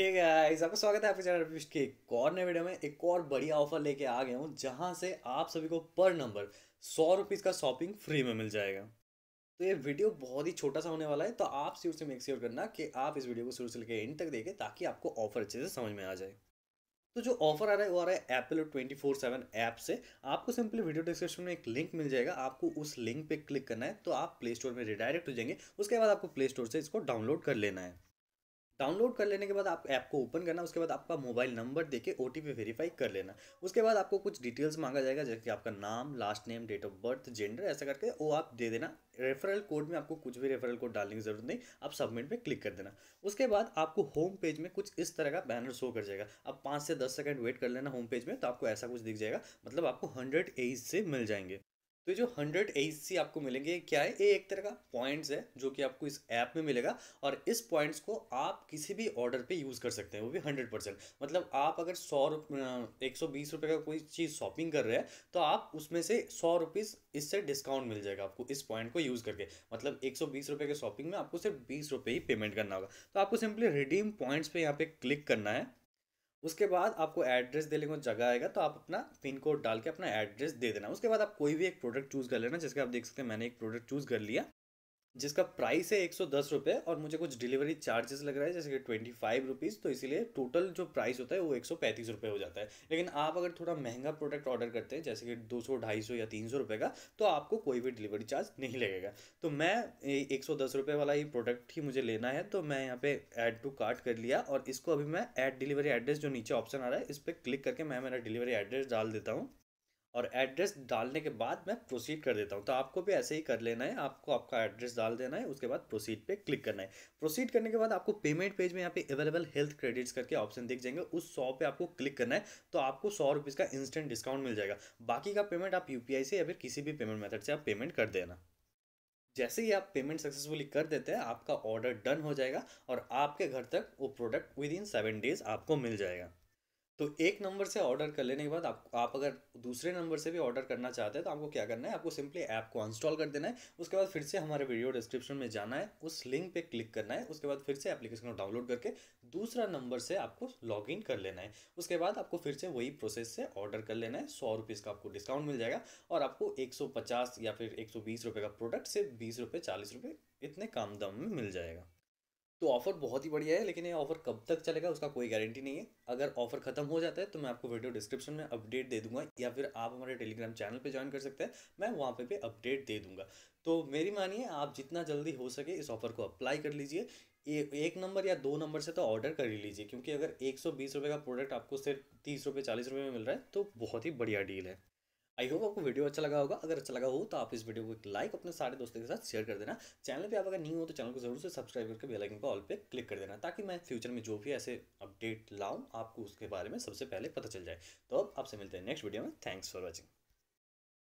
hey guys आपका स्वागत है आपके चैनल के एक और नए वीडियो में एक और बढ़िया ऑफर लेके आ गया हूँ जहाँ से आप सभी को पर नंबर सौ रुपीज़ का शॉपिंग फ्री में मिल जाएगा तो ये वीडियो बहुत ही छोटा सा होने वाला है तो आप शुरू से मेक श्योर करना कि आप इस वीडियो को शुरू से लेकर एंड तक देखें ताकि आपको ऑफर अच्छे से समझ में आ जाए तो जो ऑफर आ रहा है वो आ रहा है Apple twenty four seven app से आपको सिंपली वीडियो डिस्क्रिप्शन में एक लिंक मिल जाएगा आपको उस लिंक पे क्लिक करना है तो आप प्ले स्टोर में रिडायरेक्ट हो जाएंगे उसके बाद आपको प्ले स्टोर से इसको डाउनलोड कर लेना है डाउनलोड कर लेने के बाद आप ऐप को ओपन करना उसके बाद आपका मोबाइल नंबर दे के ओ वेरीफाई कर लेना उसके बाद आपको कुछ डिटेल्स मांगा जाएगा जैसे कि आपका नाम last name date of birth gender ऐसा करके वो आप दे देना रेफरल कोड में आपको कुछ भी रेफरल कोड डालने की जरूरत नहीं आप सबमिट पे क्लिक कर देना उसके बाद आपको होम पेज में कुछ इस तरह का बैनर शो कर जाएगा आप पाँच से दस सेकंड वेट कर लेना होम पेज में तो आपको ऐसा कुछ दिख जाएगा मतलब आपको हंड्रेड एज e e से मिल जाएंगे तो ये जो हंड्रेड ए आपको मिलेंगे क्या है ये एक तरह का पॉइंट्स है जो कि आपको इस ऐप में मिलेगा और इस पॉइंट्स को आप किसी भी ऑर्डर पे यूज़ कर सकते हैं वो भी हंड्रेड परसेंट मतलब आप अगर सौ एक सौ बीस रुपये का कोई चीज़ शॉपिंग कर रहे हैं तो आप उसमें से सौ रुपीज़ इससे डिस्काउंट मिल जाएगा आपको इस पॉइंट को यूज़ करके मतलब एक सौ बीस रुपये के शॉपिंग में आपको सिर्फ बीस रुपये ही पेमेंट करना होगा तो आपको सिंपली रिडीम पॉइंट्स पर यहाँ पर क्लिक करना है उसके बाद आपको एड्रेस दे लेंगे जगह आएगा तो आप अपना पिन कोड डाल के अपना एड्रेस दे देना उसके बाद आप कोई भी एक प्रोडक्ट चूज़ कर लेना जैसे आप देख सकते हैं मैंने एक प्रोडक्ट चूज़ कर लिया जिसका प्राइस है एक सौ दस रुपये और मुझे कुछ डिलीवरी चार्जेस लग रहा है जैसे कि ट्वेंटी फाइव रुपीज़ तो इसीलिए टोटल जो प्राइस होता है वो एक सौ पैंतीस रुपये हो जाता है लेकिन आप अगर थोड़ा महंगा प्रोडक्ट ऑर्डर करते हैं जैसे कि दो सौ ढाई सौ या तीन सौ रुपये का तो आपको कोई भी डिलीवरी चार्ज नहीं लगेगा तो मैं एक सौ दस रुपये वाला ही प्रोडक्ट ही मुझे लेना है तो मैं यहाँ पे ऐड टू कार्ट कर लिया और इसको अभी मैं ऐड डिलीवरी एड्रेस जो नीचे ऑप्शन आ रहा है इस पर क्लिक करके मैं मेरा डिलीवरी एड्रेस डाल देता हूँ और एड्रेस डालने के बाद मैं प्रोसीड कर देता हूँ तो आपको भी ऐसे ही कर लेना है आपको आपका एड्रेस डाल देना है उसके बाद प्रोसीड पे क्लिक करना है प्रोसीड करने के बाद आपको पेमेंट पेज में यहाँ पे अवेलेबल हेल्थ क्रेडिट्स करके ऑप्शन दिख जाएंगे उस सौ पे आपको क्लिक करना है तो आपको सौ रुपीज़ का इंस्टेंट डिस्काउंट मिल जाएगा बाकी का पेमेंट आप यू से या फिर किसी भी पेमेंट मैथड से आप पेमेंट कर देना जैसे ही आप पेमेंट सक्सेसफुली कर देते हैं आपका ऑर्डर डन हो जाएगा और आपके घर तक वो product within seven days आपको मिल जाएगा तो एक नंबर से ऑर्डर कर लेने के बाद आप आप अगर दूसरे नंबर से भी ऑर्डर करना चाहते हैं तो आपको क्या करना है आपको सिंपली ऐप को इंस्टॉल कर देना है उसके बाद फिर से हमारे वीडियो डिस्क्रिप्शन में जाना है उस लिंक पे क्लिक करना है उसके बाद फिर से एप्लीकेशन को डाउनलोड करके दूसरा नंबर से आपको लॉग इन कर लेना है उसके बाद आपको फिर से वही प्रोसेस से ऑर्डर कर लेना है सौ रुपये का आपको डिस्काउंट मिल जाएगा और आपको एक सौ पचास या फिर एक सौ बीस रुपये का प्रोडक्ट सिर्फ बीस रुपये चालीस रुपये इतने कम दाम में मिल जाएगा तो ऑफ़र बहुत ही बढ़िया है लेकिन ये ऑफ़र कब तक चलेगा उसका कोई गारंटी नहीं है अगर ऑफ़र खत्म हो जाता है तो मैं आपको वीडियो डिस्क्रिप्शन में अपडेट दे दूंगा या फिर आप हमारे टेलीग्राम चैनल पे ज्वाइन कर सकते हैं मैं वहाँ पे भी अपडेट दे दूंगा तो मेरी मानिए आप जितना जल्दी हो सके इस ऑफ़र को अप्लाई कर लीजिए एक नंबर या दो नंबर से तो ऑर्डर कर ही लीजिए क्योंकि अगर एक सौ बीस रुपये का प्रोडक्ट आपको सिर्फ तीस रुपये चालीस रुपये में मिल रहा है तो बहुत ही बढ़िया डील है आई होप आपको वीडियो अच्छा लगा होगा अगर अच्छा लगा हो तो आप इस वीडियो को एक लाइक अपने सारे दोस्तों के साथ शेयर कर देना चैनल पे आप अगर नहीं हो तो चैनल को जरूर से सब्सक्राइब करके बेल आइकन को ऑल पे क्लिक कर देना ताकि मैं फ्यूचर में जो भी ऐसे अपडेट लाऊं आपको उसके बारे में सबसे पहले पता चल जाए तो अब आपसे मिलते हैं नेक्स्ट वीडियो में थैंक्स फॉर वॉचिंग